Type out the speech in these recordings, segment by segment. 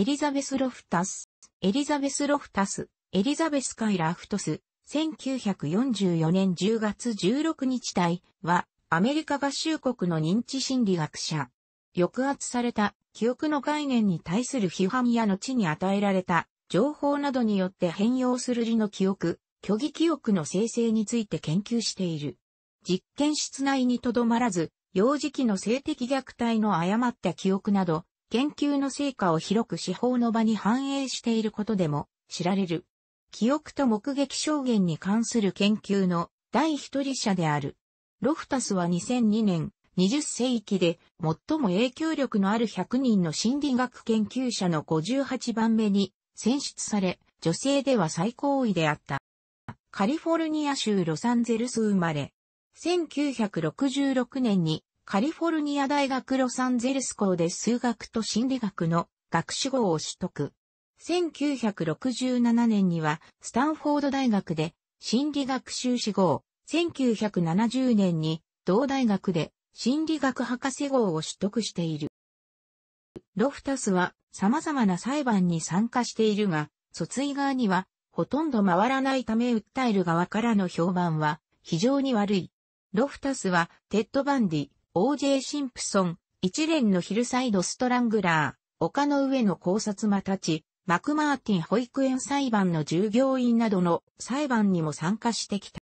エリザベス・ロフタス、エリザベス・ロフタス、エリザベス・カイラ・フトス、1944年10月16日体は、アメリカ合衆国の認知心理学者。抑圧された記憶の概念に対する批判や後に与えられた情報などによって変容する理の記憶、虚偽記憶の生成について研究している。実験室内にとどまらず、幼児期の性的虐待の誤った記憶など、研究の成果を広く司法の場に反映していることでも知られる。記憶と目撃証言に関する研究の第一人者である。ロフタスは2002年、20世紀で最も影響力のある100人の心理学研究者の58番目に選出され、女性では最高位であった。カリフォルニア州ロサンゼルス生まれ。1966年にカリフォルニア大学ロサンゼルス校で数学と心理学の学士号を取得。1967年にはスタンフォード大学で心理学修士号、1970年に同大学で心理学博士号を取得している。ロフタスは様々な裁判に参加しているが、訴追側にはほとんど回らないため訴える側からの評判は非常に悪い。ロフタスはテッド・バンディ、O.J. シンプソン、一連のヒルサイドストラングラー、丘の上の考察魔たち、マクマーティン保育園裁判の従業員などの裁判にも参加してきた。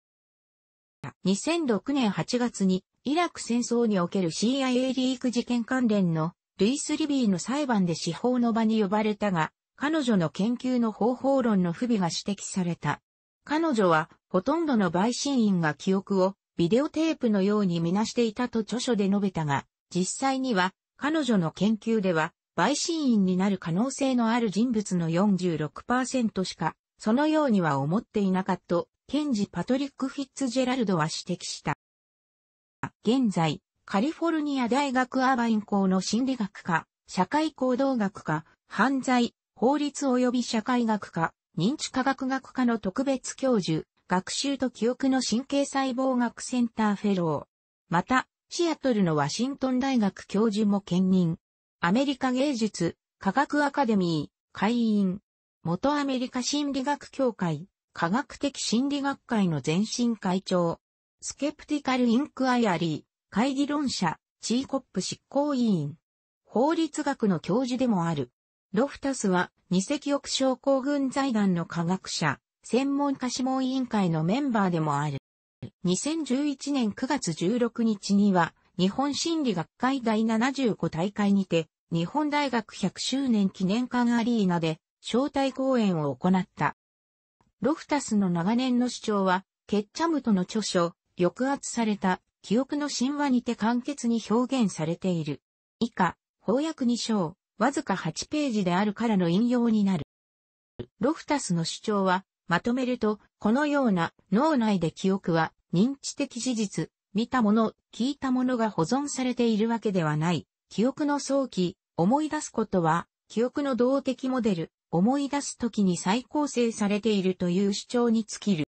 2006年8月にイラク戦争における CIA リーク事件関連のルイス・リビーの裁判で司法の場に呼ばれたが、彼女の研究の方法論の不備が指摘された。彼女はほとんどの陪審員が記憶をビデオテープのようにみなしていたと著書で述べたが、実際には彼女の研究では、陪審員になる可能性のある人物の46%しか、そのようには思っていなかった、ケンジ・パトリック・フィッツジェラルドは指摘した。現在、カリフォルニア大学アーバイン校の心理学科、社会行動学科、犯罪、法律及び社会学科、認知科学学科の特別教授、学習と記憶の神経細胞学センターフェロー。また、シアトルのワシントン大学教授も兼任。アメリカ芸術、科学アカデミー、会員。元アメリカ心理学協会、科学的心理学会の前身会長。スケプティカルインクアイアリー、会議論者、チーコップ執行委員。法律学の教授でもある。ロフタスは、二石翼症候群財団の科学者。専門家諮問委員会のメンバーでもある。2011年9月16日には、日本心理学会第75大会にて、日本大学100周年記念館アリーナで、招待講演を行った。ロフタスの長年の主張は、ケッチャムとの著書、抑圧された、記憶の神話にて簡潔に表現されている。以下、翻訳2章、わずか8ページであるからの引用になる。ロフタスの主張は、まとめると、このような脳内で記憶は認知的事実、見たもの、聞いたものが保存されているわけではない。記憶の早期、思い出すことは、記憶の動的モデル、思い出す時に再構成されているという主張に尽きる。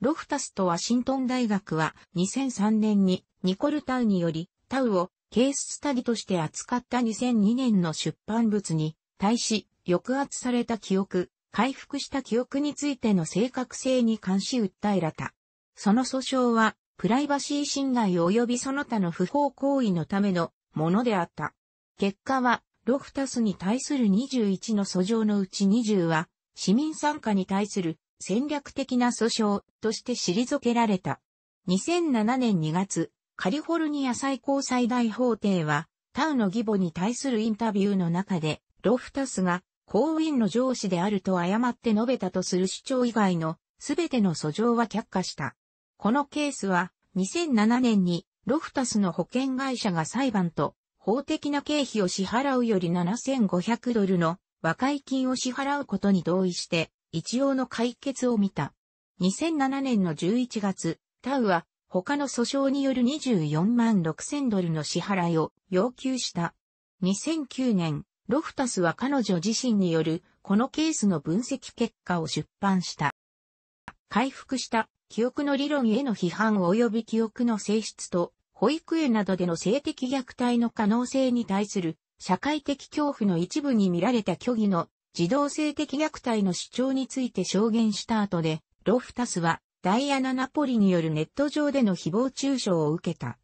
ロフタスとワシントン大学は2003年にニコル・タウによりタウをケーススタディとして扱った2002年の出版物に対し抑圧された記憶、回復した記憶についての正確性に関し訴えられた。その訴訟は、プライバシー侵害及びその他の不法行為のためのものであった。結果は、ロフタスに対する21の訴状のうち20は、市民参加に対する戦略的な訴訟として退けられた。2007年2月、カリフォルニア最高裁大法廷は、タウの義母に対するインタビューの中で、ロフタスが公員の上司であると誤って述べたとする主張以外のすべての訴状は却下した。このケースは2007年にロフタスの保険会社が裁判と法的な経費を支払うより7500ドルの和解金を支払うことに同意して一応の解決を見た。2007年の11月、タウは他の訴訟による24万6000ドルの支払いを要求した。2009年、ロフタスは彼女自身によるこのケースの分析結果を出版した。回復した記憶の理論への批判及び記憶の性質と保育園などでの性的虐待の可能性に対する社会的恐怖の一部に見られた虚偽の児童性的虐待の主張について証言した後で、ロフタスはダイアナ・ナポリによるネット上での誹謗中傷を受けた。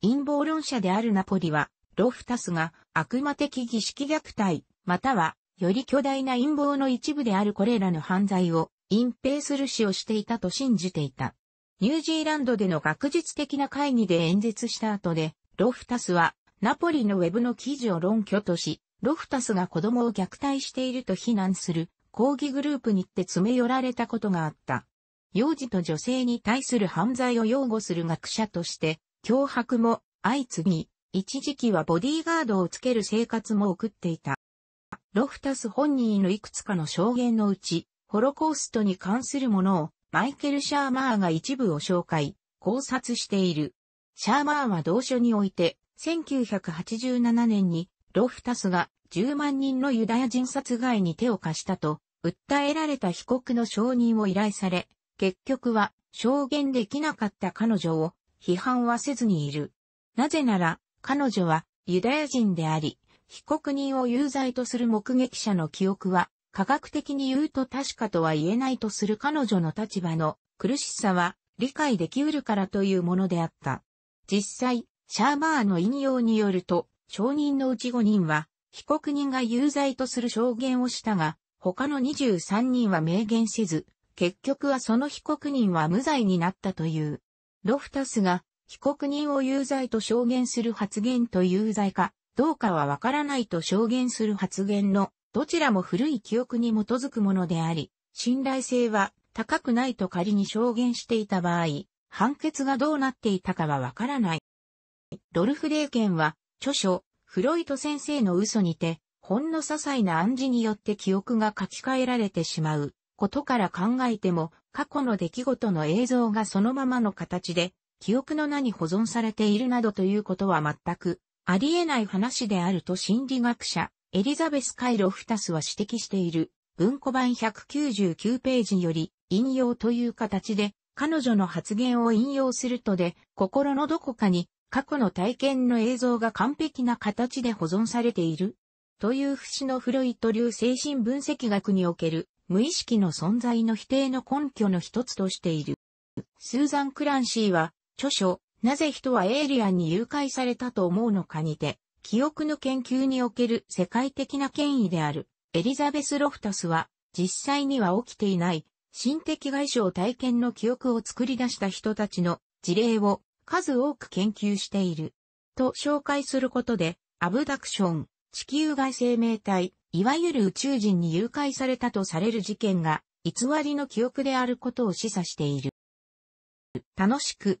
陰謀論者であるナポリは、ロフタスが悪魔的儀式虐待、またはより巨大な陰謀の一部であるこれらの犯罪を隠蔽する死をしていたと信じていた。ニュージーランドでの学術的な会議で演説した後で、ロフタスはナポリのウェブの記事を論拠とし、ロフタスが子供を虐待していると非難する抗議グループにって詰め寄られたことがあった。幼児と女性に対する犯罪を擁護する学者として、脅迫も相次ぎ、一時期はボディーガードをつける生活も送っていた。ロフタス本人のいくつかの証言のうち、ホロコーストに関するものをマイケル・シャーマーが一部を紹介、考察している。シャーマーは同書において、1987年にロフタスが10万人のユダヤ人殺害に手を貸したと、訴えられた被告の証人を依頼され、結局は証言できなかった彼女を批判はせずにいる。なぜなら、彼女はユダヤ人であり、被告人を有罪とする目撃者の記憶は、科学的に言うと確かとは言えないとする彼女の立場の苦しさは理解できうるからというものであった。実際、シャーマーの引用によると、証人のうち5人は、被告人が有罪とする証言をしたが、他の23人は明言せず、結局はその被告人は無罪になったという。ロフタスが被告人を有罪と証言する発言と有罪か、どうかはわからないと証言する発言の、どちらも古い記憶に基づくものであり、信頼性は高くないと仮に証言していた場合、判決がどうなっていたかはわからない。ドルフ・レーケンは、著書、フロイト先生の嘘にて、ほんの些細な暗示によって記憶が書き換えられてしまうことから考えても、過去の出来事の映像がそのままの形で記憶の名に保存されているなどということは全くありえない話であると心理学者エリザベス・カイロ・フタスは指摘している文庫版199ページより引用という形で彼女の発言を引用するとで心のどこかに過去の体験の映像が完璧な形で保存されているという節のフロイト流精神分析学における無意識の存在の否定の根拠の一つとしている。スーザン・クランシーは著書、なぜ人はエイリアンに誘拐されたと思うのかにて、記憶の研究における世界的な権威である、エリザベス・ロフタスは、実際には起きていない、心的外傷体験の記憶を作り出した人たちの事例を数多く研究している。と紹介することで、アブダクション、地球外生命体、いわゆる宇宙人に誘拐されたとされる事件が、偽りの記憶であることを示唆している。楽しく、